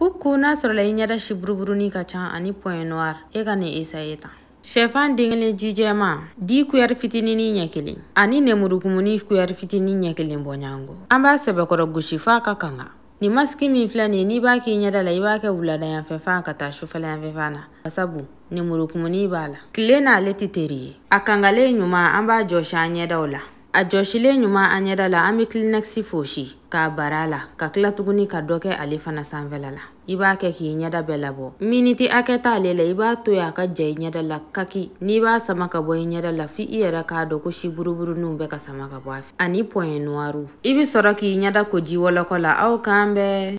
Kuku n'a sɔrɔla i ɲɛda si buruburuni ka can ani point noir e ka esa yeta tan. Shɛfan den kelen ji di kuyɛri fitinini ɲɛ kelen, ani nemurukumuni kuyɛri fitini ɲɛ kelen bɔ ɲɔgɔn An b'a sɛbɛkɔrɔ gosi f'a ka kanga. ni masiki min filɛ nin n'i b'a k'i ɲɛda la i b'a kɛ wulada yanfɛ fan ka taa sufɛla fan na. Sabu nemurukumuni b'a la. kile n'ale tɛ teri ye. A kangalen ɲuman an b'a jɔsi an ɲɛdaw la a jɔsilen ɲuman an ɲɛda la an be kilinɛkisi fosi k'a bara la ka kila tuguni ka dɔ kɛ ale fana sanfɛla la i b'a kɛ k'i ɲɛda bɛɛ labɔ miniti hakɛ t'ale la i b'a to ye a ka ja i ɲɛda la kaki n'i b'a sama ka bɔ i ɲɛda la fi i yɛrɛ k'a dɔ ko si buruburunuw bɛ ka sama ka bɔ a fɛ ani pɔyɛ nuwaru i be sɔrɔ k'i ɲɛda ko ji wɔlɔkɔ la aw kan bɛɛ